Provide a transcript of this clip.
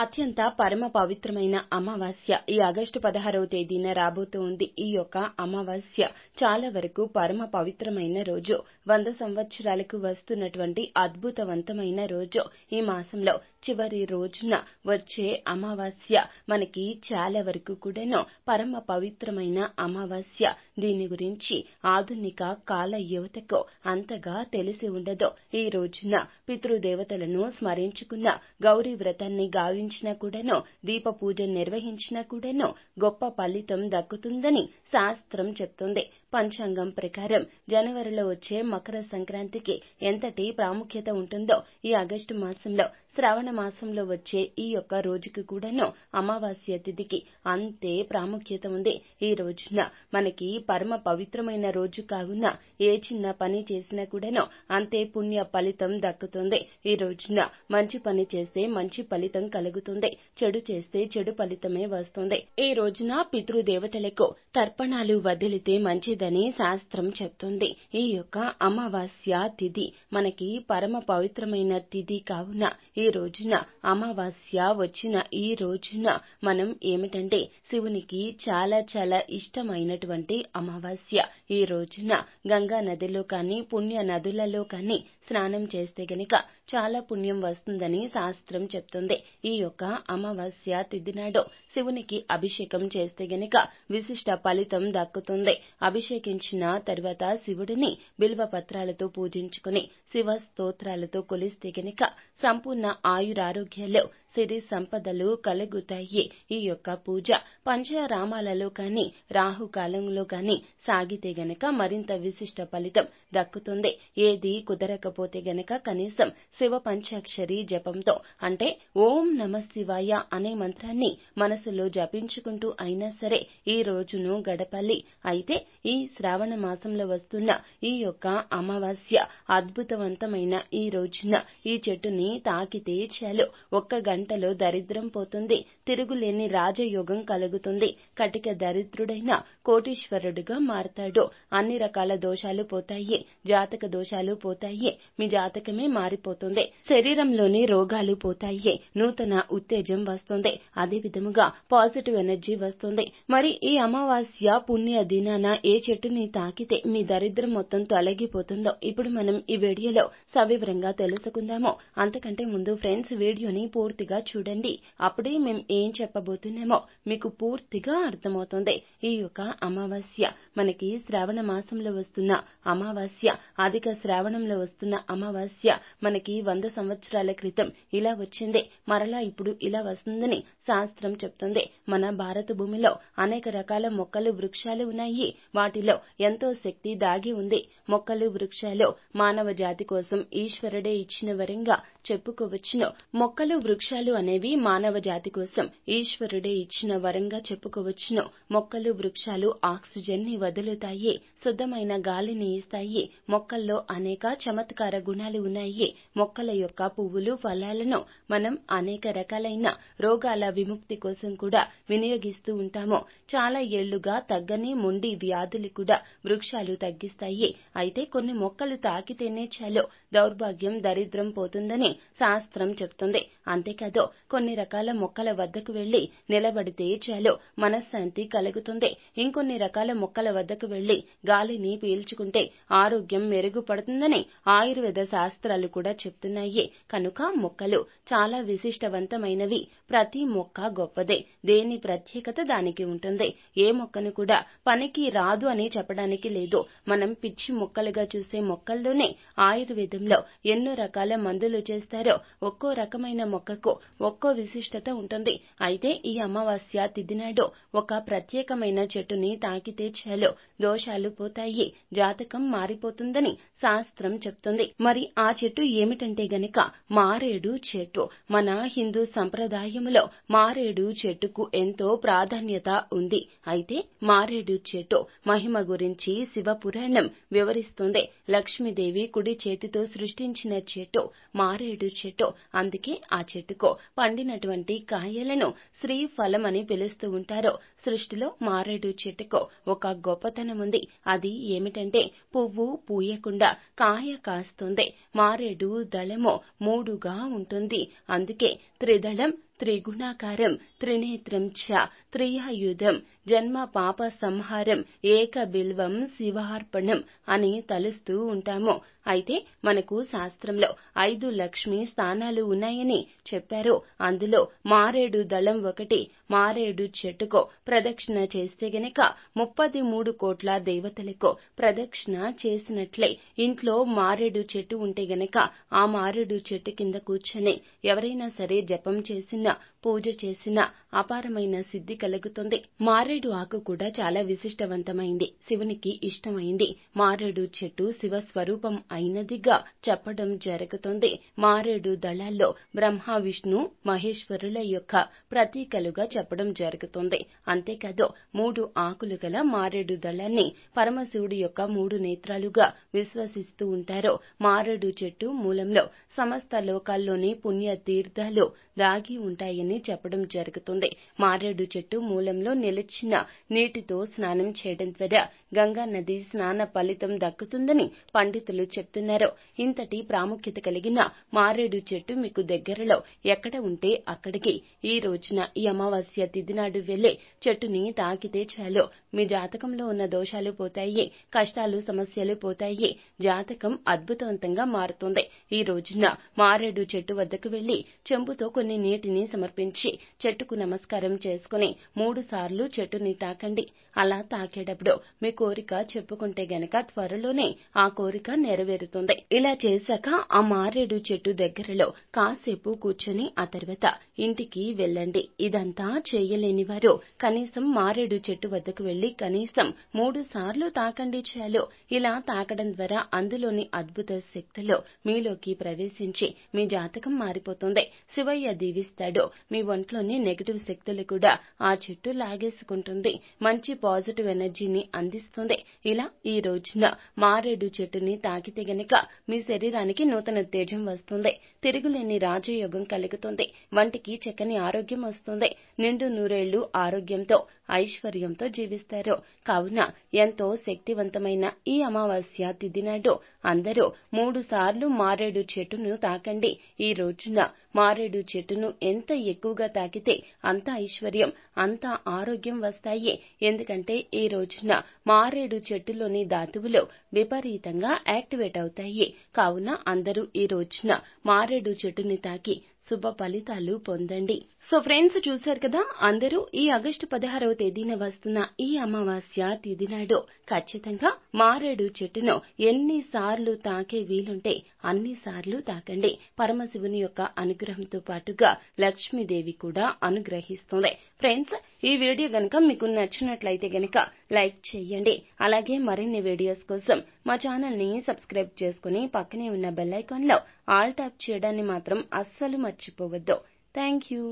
అత్యంత పరమ పవిత్రమైన అమావాస్య ఈ ఆగస్టు పదహారవ తేదీన రాబోతోంది ఈ యొక్క అమావాస్య చాలా వరకు పరమ పవిత్రమైన రోజు వంద సంవత్సరాలకు వస్తున్నటువంటి అద్భుతవంతమైన రోజు ఈ మాసంలో చివరి రోజున వచ్చే అమావాస్య మనకి చాలా వరకు కూడాను పరమ పవిత్రమైన అమావాస్య దీని గురించి ఆధునిక కాల యువతకు అంతగా తెలిసి ఉండదు ఈ రోజున పితృదేవతలను స్మరించుకున్న గౌరీ వ్రతాన్ని గావించినా కూడాను దీప పూజ నిర్వహించినా కూడాను గొప్ప ఫలితం దక్కుతుందని శాస్త్రం చెప్తుంది పంచాంగం ప్రకారం జనవరిలో వచ్చే మకర సంక్రాంతికి ఎంతటి ప్రాముఖ్యత ఉంటుందో ఈ ఆగస్టు మాసంలో శ్రావణ మాసంలో వచ్చే ఈ యొక్క రోజుకి కూడాను అమావాస్య తిథికి అంతే ప్రాముఖ్యత ఉంది ఈ రోజున మనకి పరమ పవిత్రమైన రోజు కావున ఏ చిన్న పని చేసినా కూడాను అంతే పుణ్య ఫలితం దక్కుతుంది ఈ రోజున మంచి పని చేస్తే మంచి ఫలితం కలుగుతుంది చెడు చేస్తే చెడు ఫలితమే వస్తుంది ఈ రోజున పితృదేవతలకు తర్పణాలు వదిలితే మంచిది లేదని శాస్త్రం చెప్తుంది ఈ యొక్క అమావాస్య తిథి మనకి పరమ పవిత్రమైన తిథి కావున ఈ రోజున అమావాస్య వచ్చిన ఈ రోజున మనం ఏమిటంటే శివునికి చాలా చాలా ఇష్టమైనటువంటి అమావాస్య ఈ రోజున గంగా నదిలో కానీ పుణ్య నదులలో కానీ స్నానం చేస్తే గనక చాలా పుణ్యం వస్తుందని శాస్త్రం చెప్తుంది ఈ యొక్క అమావాస్య తిథినాడు శివునికి అభిషేకం చేస్తే గనక విశిష్ట ఫలితం దక్కుతుంది అభిషేకించిన తర్వాత శివుడిని బిల్వ పత్రాలతో పూజించుకుని శివ స్తోత్రాలతో కొలిస్తే గనక సంపూర్ణ ఆయురారోగ్యాలు సిరి సంపదలు కలుగుతాయి ఈ యొక్క పూజ పంచరామాలలో కానీ రాహు కాలంలో కానీ సాగితే గనక మరింత విశిష్ట ఫలితం దక్కుతుంది ఏది కుదరకపోతే గనక కనీసం శివ పంచాక్షరి జపంతో అంటే ఓం నమ శివాయ అనే మంత్రాన్ని మనసులో జపించుకుంటూ అయినా సరే ఈ రోజును గడపాలి అయితే ఈ శ్రావణ మాసంలో వస్తున్న ఈ యొక్క అమావాస్య అద్భుతవంతమైన ఈ రోజున ఈ చెట్టుని తాకితే చాలు ఒక్క గంట గంటలో దరిద్రం పోతుంది తిరుగులేని రాజయోగం కలుగుతుంది కటిక దరిద్రుడైన కోటీశ్వరుడుగా మారతాడు అన్ని రకాల దోషాలు పోతాయి జాతక దోషాలు పోతాయి మీ జాతకమే మారిపోతుంది శరీరంలోని రోగాలు పోతాయి నూతన ఉత్తేజం వస్తుంది అదే విధముగా పాజిటివ్ ఎనర్జీ వస్తుంది మరి ఈ అమావాస్య పుణ్య దినాన ఏ చెట్టుని తాకితే మీ దరిద్రం మొత్తం తొలగిపోతుందో ఇప్పుడు మనం ఈ వీడియోలో సవివరంగా తెలుసుకుందాము అంతకంటే ముందు ఫ్రెండ్స్ వీడియోని పూర్తిగా శ్రద్ధగా చూడండి అప్పుడే మేం ఏం చెప్పబోతున్నామో మీకు పూర్తిగా అర్థమవుతుంది ఈ యొక్క అమావాస్య మనకి శ్రావణ మాసంలో వస్తున్న అమావాస్య అధిక శ్రావణంలో వస్తున్న అమావాస్య మనకి వంద సంవత్సరాల క్రితం ఇలా వచ్చింది మరలా ఇప్పుడు ఇలా వస్తుందని శాస్త్రం చెప్తుంది మన భారత భూమిలో అనేక రకాల మొక్కలు వృక్షాలు ఉన్నాయి వాటిలో ఎంతో శక్తి దాగి ఉంది మొక్కలు వృక్షాలు మానవ జాతి కోసం ఈశ్వరుడే ఇచ్చిన వరంగా చెప్పుకోవచ్చును మొక్కలు వృక్షాలు వరాలు అనేవి మానవ జాతి కోసం ఈశ్వరుడే ఇచ్చిన వరంగా చెప్పుకోవచ్చును మొక్కలు వృక్షాలు ఆక్సిజన్ ని వదులుతాయి శుద్ధమైన గాలిని ఇస్తాయి మొక్కల్లో అనేక చమత్కార గుణాలు ఉన్నాయి మొక్కల యొక్క పువ్వులు ఫలాలను మనం అనేక రకాలైన రోగాల విముక్తి కోసం కూడా వినియోగిస్తూ ఉంటాము చాలా ఏళ్లుగా తగ్గని మొండి వ్యాధులు కూడా వృక్షాలు తగ్గిస్తాయి అయితే కొన్ని మొక్కలు తాకితేనే చాలు దౌర్భాగ్యం దరిద్రం పోతుందని శాస్త్రం చెప్తుంది అంతేకాదు ఆశతో కొన్ని రకాల మొక్కల వద్దకు వెళ్లి నిలబడితే చాలు మనశ్శాంతి కలుగుతుంది ఇంకొన్ని రకాల మొక్కల వద్దకు వెళ్లి గాలిని పీల్చుకుంటే ఆరోగ్యం మెరుగుపడుతుందని ఆయుర్వేద శాస్త్రాలు కూడా చెప్తున్నాయి కనుక మొక్కలు చాలా విశిష్టవంతమైనవి ప్రతి మొక్క గొప్పదే దేని ప్రత్యేకత దానికి ఉంటుంది ఏ మొక్కను కూడా పనికి రాదు అని చెప్పడానికి లేదు మనం పిచ్చి మొక్కలుగా చూసే మొక్కల్లోనే ఆయుర్వేదంలో ఎన్నో రకాల మందులు చేస్తారో ఒక్కో రకమైన మొక్కకు ఒక్కో విశిష్టత ఉంటుంది అయితే ఈ అమావాస్య తిదినాడు ఒక ప్రత్యేకమైన చెట్టుని తాకితే చాలు దోషాలు పోతాయి జాతకం మారిపోతుందని శాస్త్రం చెప్తుంది మరి ఆ చెట్టు ఏమిటంటే గనక మారేడు చెట్టు మన హిందూ సంప్రదాయం పట్టణంలో మారేడు చెట్టుకు ఎంతో ప్రాధాన్యత ఉంది అయితే మారేడు చెట్టు మహిమ గురించి శివపురాణం వివరిస్తుంది లక్ష్మీదేవి కుడి చేతితో సృష్టించిన చెట్టు మారేడు చెట్టు అందుకే ఆ చెట్టుకు పండినటువంటి కాయలను శ్రీఫలం అని పిలుస్తూ ఉంటారు సృష్టిలో మారేడు చెట్టుకు ఒక గొప్పతనం ఉంది అది ఏమిటంటే పువ్వు పూయకుండా కాయ కాస్తుంది మారేడు దళము మూడుగా ఉంటుంది అందుకే త్రిదళం త్రిగుణాకారం త్రినేత్రం చ త్రియాయుధం జన్మ పాప సంహారం ఏక బిల్వం శివార్పణం అని తలుస్తూ ఉంటాము అయితే మనకు శాస్త్రంలో ఐదు లక్ష్మి స్థానాలు ఉన్నాయని చెప్పారు అందులో మారేడు దళం ఒకటి మారేడు చెట్టుకో ప్రదక్షిణ చేస్తే గనక ముప్పది మూడు కోట్ల దేవతలకు ప్రదక్షిణ చేసినట్లే ఇంట్లో మారేడు చెట్టు ఉంటే గనక ఆ మారేడు చెట్టు కింద కూర్చొని ఎవరైనా సరే జపం చేసినా పూజ చేసిన అపారమైన సిద్ధి కలుగుతుంది మారేడు ఆకు కూడా చాలా విశిష్టవంతమైంది శివునికి ఇష్టమైంది మారేడు చెట్టు శివ స్వరూపం అయినదిగా చెప్పడం జరుగుతుంది మారేడు దళాల్లో బ్రహ్మ విష్ణు మహేశ్వరుల యొక్క ప్రతీకలుగా చెప్పడం జరుగుతుంది అంతేకాదు మూడు ఆకులు గల మారేడు దళాన్ని పరమశివుడి యొక్క మూడు నేత్రాలుగా విశ్వసిస్తూ ఉంటారు మారేడు చెట్టు మూలంలో సమస్త లోకాల్లోని పుణ్య తీర్థాలు దాగి ఉంటాయని ఉంటుందని చెప్పడం జరుగుతుంది మారేడు చెట్టు మూలంలో నిలిచిన నీటితో స్నానం చేయడం ద్వారా గంగా నది స్నాన ఫలితం దక్కుతుందని పండితులు చెప్తున్నారు ఇంతటి ప్రాముఖ్యత కలిగిన మారేడు చెట్టు మీకు దగ్గరలో ఎక్కడ ఉంటే అక్కడికి ఈ రోజున ఈ అమావాస్య తిథినాడు వెళ్లి చెట్టుని తాకితే చాలు మీ జాతకంలో ఉన్న దోషాలు పోతాయి కష్టాలు సమస్యలు పోతాయి జాతకం అద్భుతవంతంగా మారుతుంది ఈ రోజున మారేడు చెట్టు వద్దకు వెళ్లి చెంబుతో కొన్ని నీటిని సమర్పి చూపించి చెట్టుకు నమస్కారం చేసుకుని మూడు సార్లు చెట్టుని తాకండి అలా తాకేటప్పుడు మీ కోరిక చెప్పుకుంటే గనక త్వరలోనే ఆ కోరిక నెరవేరుతుంది ఇలా చేశాక ఆ మారేడు చెట్టు దగ్గరలో కాసేపు కూర్చొని ఆ తర్వాత ఇంటికి వెళ్ళండి ఇదంతా చేయలేని వారు కనీసం మారేడు చెట్టు వద్దకు వెళ్లి కనీసం మూడు సార్లు తాకండి చాలు ఇలా తాకడం ద్వారా అందులోని అద్భుత శక్తులు మీలోకి ప్రవేశించి మీ జాతకం మారిపోతుంది శివయ్య దీవిస్తాడు మీ ఒంట్లోని నెగిటివ్ శక్తులు కూడా ఆ చెట్టు లాగేసుకుంటుంది మంచి పాజిటివ్ ఎనర్జీని అందిస్తుంది ఇలా ఈ రోజున మారేడు చెట్టుని తాకితే గనక మీ శరీరానికి నూతన ఉత్తేజం వస్తుంది తిరుగులేని రాజయోగం కలుగుతుంది వంటికి చక్కని ఆరోగ్యం వస్తుంది నిండు నూరేళ్లు ఆరోగ్యంతో ఐశ్వర్యంతో జీవిస్తారు కావున ఎంతో శక్తివంతమైన ఈ అమావాస్య తిథినాడు అందరూ మూడు సార్లు మారేడు చెట్టును తాకండి ఈ రోజున మారేడు చెట్టును ఎంత ఎక్కువగా తాకితే అంత ఐశ్వర్యం అంత ఆరోగ్యం వస్తాయి ఎందుకంటే ఈ రోజున మారేడు చెట్టులోని ధాతువులు విపరీతంగా యాక్టివేట్ అవుతాయి కావున అందరూ ఈ రోజున మారేడు చెట్టుని తాకి శుభ ఫలితాలు పొందండి సో ఫ్రెండ్స్ చూశారు కదా అందరూ ఈ ఆగస్టు పదహారవ తేదీన వస్తున్న ఈ అమావాస్య తిది నాడు ఖచ్చితంగా మారేడు చెట్టును ఎన్నిసార్లు తాకే వీలుంటే అన్నిసార్లు తాకండి పరమశివుని యొక్క అనుగ్రహంతో పాటుగా లక్ష్మీదేవి కూడా అనుగ్రహిస్తుంది ఫ్రెండ్స్ ఈ వీడియో గనుక మీకు నచ్చినట్లయితే గనుక లైక్ చేయండి అలాగే మరిన్ని వీడియోస్ కోసం మా ని సబ్స్క్రైబ్ చేసుకుని పక్కనే ఉన్న బెల్ లో ఆల్ టాప్ చేయడాన్ని మాత్రం అస్సలు మర్చిపోవద్దు థ్యాంక్ యూ